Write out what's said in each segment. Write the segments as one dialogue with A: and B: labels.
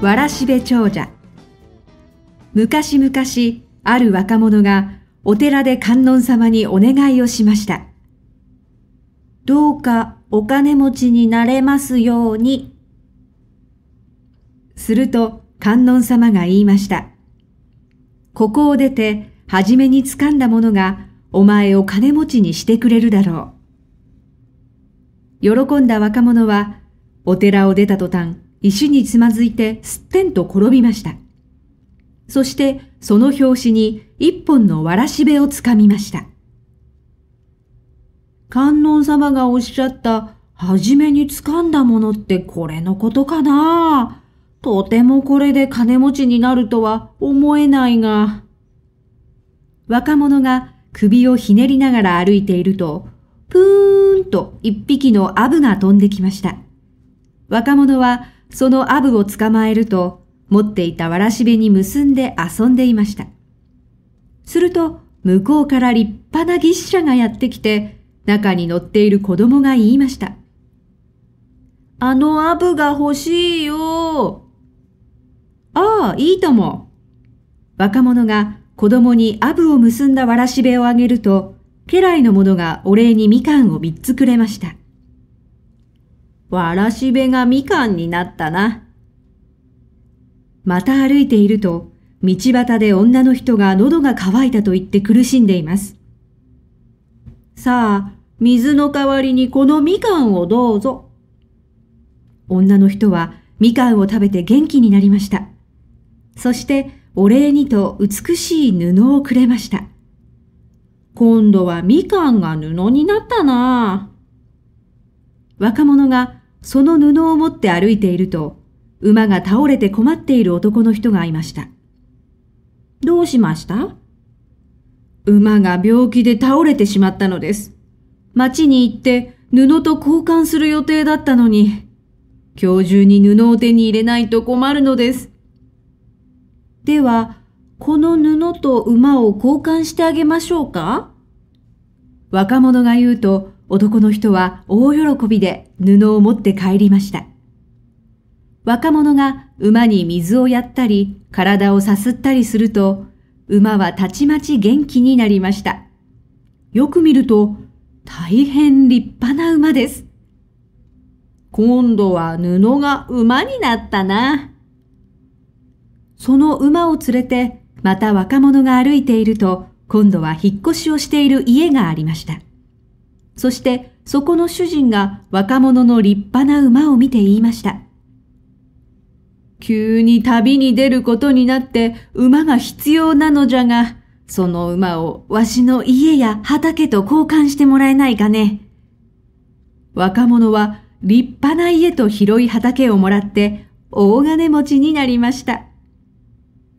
A: わらしべ長者昔々ある若者がお寺で観音様にお願いをしました。どうかお金持ちになれますように。すると観音様が言いました。ここを出て初めに掴んだものがお前を金持ちにしてくれるだろう。喜んだ若者はお寺を出た途端石につまずいてすってんと転びました。そしてその拍子に一本のわらしべをつかみました。観音様がおっしゃった、はじめにつかんだものってこれのことかなとてもこれで金持ちになるとは思えないが。若者が首をひねりながら歩いていると、プーンと一匹のアブが飛んできました。若者はそのアブを捕まえると、持っていたわらしべに結んで遊んでいました。すると、向こうから立派な牛車がやってきて、中に乗っている子供が言いました。あのアブが欲しいよ。ああ、いいとも。若者が子供にアブを結んだわらしべをあげると、家来の者がお礼にみかんを三つくれました。わらしべがみかんになったな。また歩いていると、道端で女の人が喉が渇いたと言って苦しんでいます。さあ、水の代わりにこのみかんをどうぞ。女の人はみかんを食べて元気になりました。そしてお礼にと美しい布をくれました。今度はみかんが布になったな若者がその布を持って歩いていると、馬が倒れて困っている男の人がいました。どうしました馬が病気で倒れてしまったのです。町に行って布と交換する予定だったのに、今日中に布を手に入れないと困るのです。では、この布と馬を交換してあげましょうか若者が言うと、男の人は大喜びで布を持って帰りました。若者が馬に水をやったり、体をさすったりすると、馬はたちまち元気になりました。よく見ると、大変立派な馬です。今度は布が馬になったな。その馬を連れて、また若者が歩いていると、今度は引っ越しをしている家がありました。そしてそこの主人が若者の立派な馬を見て言いました。急に旅に出ることになって馬が必要なのじゃが、その馬をわしの家や畑と交換してもらえないかね。若者は立派な家と広い畑をもらって大金持ちになりました。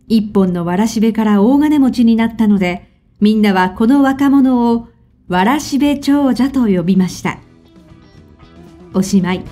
A: 一本のわらしべから大金持ちになったので、みんなはこの若者をわらしべ長者と呼びました。おしまい。